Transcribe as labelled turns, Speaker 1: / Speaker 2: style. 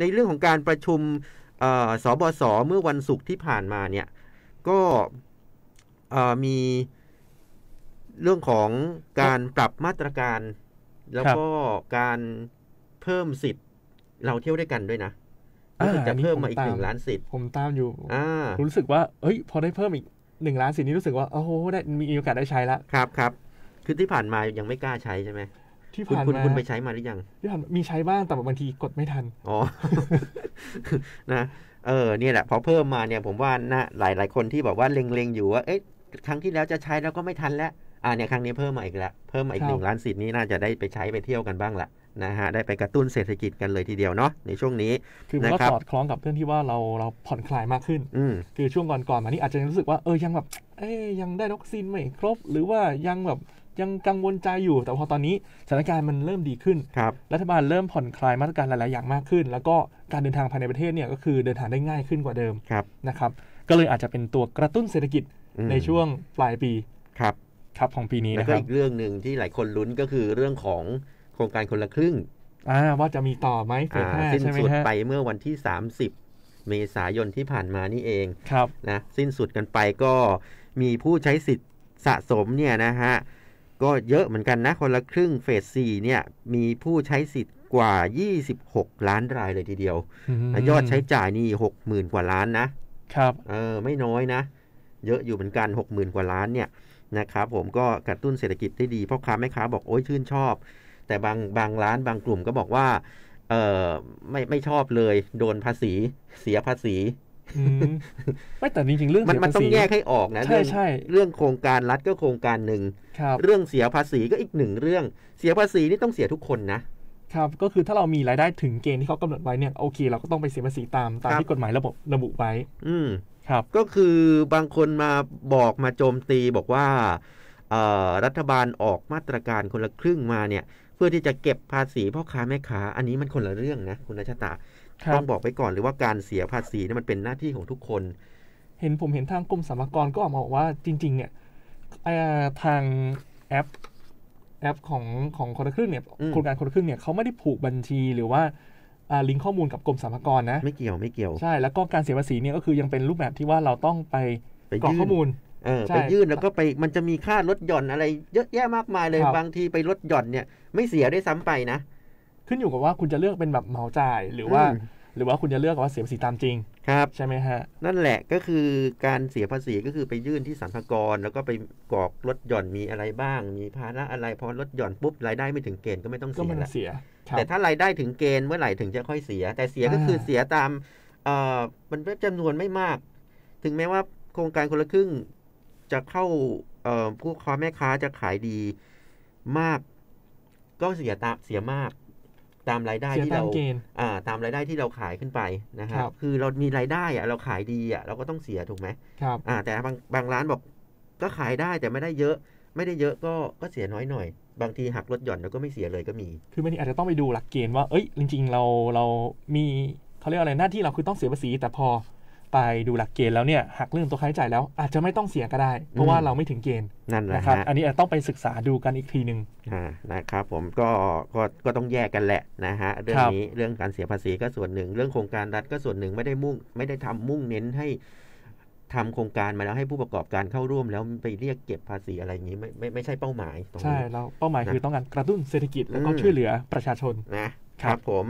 Speaker 1: ในเรื่องของการประชุมสบส เมื่อวันศุกร์ที่ผ่านมาเนี่ย ก็มีเรื่องของการปรับมาตรการ แล้วก็การเพิ่มสิทธิ์เราเที่ยวด้วยกันด้วยนะ
Speaker 2: รู้สึกจะเพิ่มมาอีกหนึ่งล้านสิทธิ์ผมตามอยู่อรู้สึกว่าเอ้ยพอได้เพิ่มอีกหนึ่งล้านสิทธิ์นี้รู้สึกว่าโอ้โหได้มีโอกาสได้ใช้แล้วครับครับคือที่ผ่านมา
Speaker 1: ยังไม่กล้าใช้ใช่ไหมที่ผ่านมาคุณไปใช้มาหรือยัง
Speaker 2: ที่ผ่านมีใช้บ้างแต่บางทีกดไม่ทัน
Speaker 1: อ๋อนะเออเนี่ยแหละพอเพิ่มมาเนี่ยผมว่านะหลายหลายคนที่บอกว่าเล็งๆอยู่ว่าเอ๊ะครั้งที่แล้วจะใช้แล้วก็ไม่ทันแล้วอ่าเนี่ยครั้งนี้เพิ่มมาอีกแล้วเพิ่มมาอีกหนึ่งล้านสิทธิ์นี้น่าจะได้ไปใช้ไปเที่ยวกันบ้างละนะฮะได้ไปกระตุ้นเศรษฐกิจกันเลยทีเดียวเนาะในช่วงนี้คือมันก็สอด
Speaker 2: คล้องกับเรื่องที่ว่าเราเราผ่อนคลายมากขึ้นคือช่วงก่อนๆมานี่อาจจะรู้สึกว่าเออยังแบบ เอ้ยยังได้วัคซีนไม่ครบหรือว่ายังแบบยังกังวลใจอยู่ แต่พอตอนนี้สถานการณ์มันเริ่มดีขึ้นรรัฐบาลเริ่มผ่อนคลายมาตรการหลาย ๆ อย่างมากขึ้น แล้วก็การเดินทางภายในประเทศเนี่ยก็คือเดินทางได้ง่ายขึ้นกว่าเดิม นะครับ ก็เลยอาจจะเป็นตัวกระตุ้นเศรษฐกิจในช่วงปลายปี ครับครับของปีนี้นะครับแล้วก็อีกเร
Speaker 1: ื่องหนึ่งที่หลายคนลุ้นก็คือเรื่องของโครงการคนละครึ่ง
Speaker 2: อ่าว่าจะมีต่อไหมเฟสห้าสิ้นสุดไป
Speaker 1: เมื่อวันที่ 30เมษายนที่ผ่านมานี่เองครับนะ สิ้นสุดกันไปก็มีผู้ใช้สิทธิ์สะสมเนี่ยนะฮะก็เยอะเหมือนกันนะคนละครึ่งเฟส่เนี่ยมีผู้ใช้สิทธิ์กว่า 26 ล้านรายเลยทีเดียวยอดใช้จ่ายนี่60,000กว่าล้านนะครับเออไม่น้อยนะเยอะอยู่เหมือนกัน60,000กว่าล้านเนี่ยนะครับผมก็กระตุ้นเศรษฐกิจได้ดีพ่อค้าแม่ค้า บอกโอ้ยชื่นชอบ แต่บางบางร้านบางกลุ่มก็บอกว่า เออไม่ไม่ชอบเลย โดนภาษีเสียภาษี
Speaker 2: ไม่แต่จริงๆเรื่องมันมันต้องแยกให้ออกนะใช่ใช่
Speaker 1: เรื่องโครงการรัฐก็โครงการหนึ่งเรื่องเสียภาษีก็อีกหนึ่งเรื่อง เสียภาษีนี่ต้องเสียทุกคนนะ
Speaker 2: ครับก็คือถ้าเรามีรายได้ถึงเกณฑ์ที่เขากำหนดไว้เนี่ย โอเค เราก็ต้องไปเสียภาษีตามตามที่กฎหมายระบบระบุไว้
Speaker 1: อืครับก็คือบางคนมาบอกมาโจมตีบอกว่ารัฐบาลออกมาตรการคนละครึ่งมาเนี่ยพื่อที่จะเก็บภาษีพ่อค้าแม่ค้า อันนี้มันคนละเรื่องนะคุณรัชตาต้องบอกไปก่อนหรือว่าการเสียภาษีนี่มันเป็นหน้าที่ของทุกคน
Speaker 2: เห็นผมเห็นทางกรมสรรพากรก็ออกมาบอกว่าจริงๆเนี่ยทางแอปแอปของของคนละครึ่งเนี่ยโครงการคนละครึ่งเนี่ยเขาไม่ได้ผูกบัญชีหรือว่าลิงก์ข้อมูลกับกรมสรรพากรนะ ไม่เกี่ยวไม่เกี่ยว ใช่แล้วก็การเสียภาษีเนี่ยก็คือยังเป็นรูปแบบที่ว่าเราต้องไปกรอกข้อมูลเออไปยื่น
Speaker 1: แล้วก็ไปมันจะมีค่าลดหย่อนอะไรเยอะแยะมากมายเลยบางทีไปลดหย่อนเนี่ย ไม่เสียได้ซ้ำไปนะ
Speaker 2: ขึ้นอยู่กับว่าคุณจะเลือกเป็นแบบเหมาจ่ายหรือว่า หรือว่าคุณจะเลือกว่าเสียภาษีตามจริงครับใช่ไหมฮะ
Speaker 1: นั่นแหละก็คือการเสียภาษีก็คือไปยื่นที่สรรพากรแล้วก็ไปกรอกลดหย่อนมีอะไรบ้าง มีภาระอะไรพอลดหย่อนปุ๊บรายได้ไม่ถึงเกณฑ์ก็ไม่ต้องเสียแต่ถ้ารายได้ถึงเกณฑ์เมื่อไหร่ถึงจะค่อยเสีย แต่เสียก็คือเสียตาม เอ่อมันจำนวนไม่มาก ถึงแม้ว่าโครงการคนละครึ่งจะเข้าผู้ค้าแม่ค้าจะขายดีมาก ก็เสียตาเสียมาก ตามรายได้ที่เราอ่าตามรายได้ที่เราขายขึ้นไปนะครับคือเรามีรายได้อะเราขายดีอะเราก็ต้องเสียถูกไหมครับอ่า แต่บางบางร้านบอก ก็ขายได้แต่ไม่ได้เยอะ ไม่ได้เยอะก็ก็เสียน้อยหน่อย บางทีหักลดหย่อนแล้วก็ไม่เสียเลยก็มี
Speaker 2: คือบางทีอาจจะต้องไปดูหลักเกณฑ์ว่าเอ้ยจริงๆ เราเรามีเขาเรียกอะไรหน้าที่เราคือต้องเสียภาษีแต่พอไปดูหลักเกณฑ์แล้วเนี่ยหัก เรื่องตัวค่าใช้จ่ายแล้วอาจจะไม่ต้องเสียก็ได้ เพราะว่าเราไม่ถึงเกณฑ์
Speaker 1: นั่นแหละครับอันนี้
Speaker 2: ต้องไปศึกษาดูกันอีกทีหนึ่ง
Speaker 1: นะครับ ผมก็ก็ก็ต้องแยกกันแหละนะฮะเรื่องนี้เรื่องการเสียภาษีก็ส่วนหนึ่ง เรื่องโครงการรัฐก็ส่วนหนึ่งไม่ได้มุ่งไม่ได้ทำมุ่งเน้นให้ทำโครงการมาแล้วให้ผู้ประกอบการเข้าร่วม แล้วไปเรียกเก็บภาษีอะไรอย่างนี้ไม่ไม่ไม่ใช่เป้าหมายตรงนี้ใช่แล้วเป้าหมายคือต้
Speaker 2: องการกระตุ้นเศรษฐกิจ แล้วก็ช่วยเหลือ
Speaker 1: ประชาชนนะครับผม